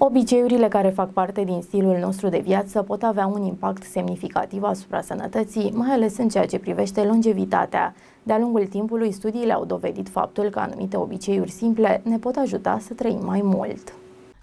Obiceiurile care fac parte din stilul nostru de viață pot avea un impact semnificativ asupra sănătății, mai ales în ceea ce privește longevitatea. De-a lungul timpului, studiile au dovedit faptul că anumite obiceiuri simple ne pot ajuta să trăim mai mult.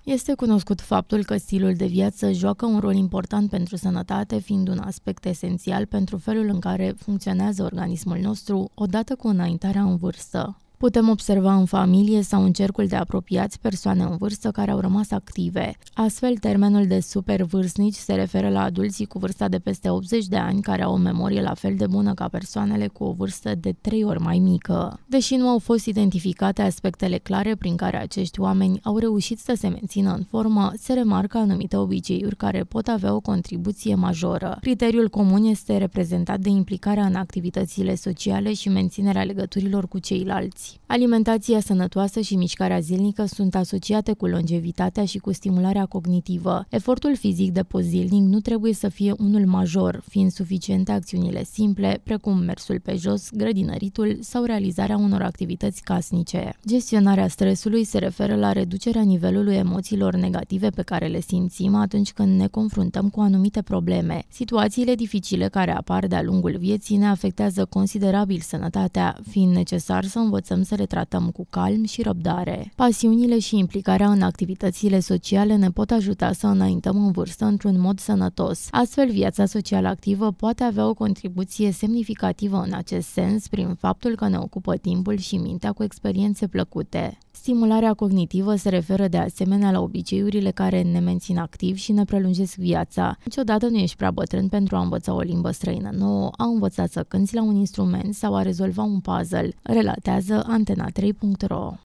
Este cunoscut faptul că stilul de viață joacă un rol important pentru sănătate, fiind un aspect esențial pentru felul în care funcționează organismul nostru odată cu înaintarea în vârstă. Putem observa în familie sau în cercul de apropiați persoane în vârstă care au rămas active. Astfel, termenul de supervârstnici se referă la adulții cu vârsta de peste 80 de ani care au o memorie la fel de bună ca persoanele cu o vârstă de 3 ori mai mică. Deși nu au fost identificate aspectele clare prin care acești oameni au reușit să se mențină în formă, se remarcă anumite obiceiuri care pot avea o contribuție majoră. Criteriul comun este reprezentat de implicarea în activitățile sociale și menținerea legăturilor cu ceilalți vieții. Alimentația sănătoasă și mișcarea zilnică sunt asociate cu longevitatea și cu stimularea cognitivă. Efortul fizic de post zilnic nu trebuie să fie unul major, fiind suficiente acțiunile simple, precum mersul pe jos, grădinăritul sau realizarea unor activități casnice. Gestionarea stresului se referă la reducerea nivelului emoțiilor negative pe care le simțim atunci când ne confruntăm cu anumite probleme. Situațiile dificile care apar de-a lungul vieții ne afectează considerabil sănătatea, fiind necesar să învățăm învățăm să le tratăm cu calm și răbdare. Pasiunile și implicarea în activitățile sociale ne pot ajuta să înaintăm în vârstă într-un mod sănătos. Astfel, viața socială activă poate avea o contribuție semnificativă în acest sens prin faptul că ne ocupă timpul și mintea cu experiențe plăcute. Stimularea cognitivă se referă de asemenea la obiceiurile care ne mențin activ și ne prelungesc viața. Niciodată nu ești prea bătrân pentru a învăța o limbă străină nouă, a învăța să cânți la un instrument sau a rezolva un puzzle, relatează antena3.ro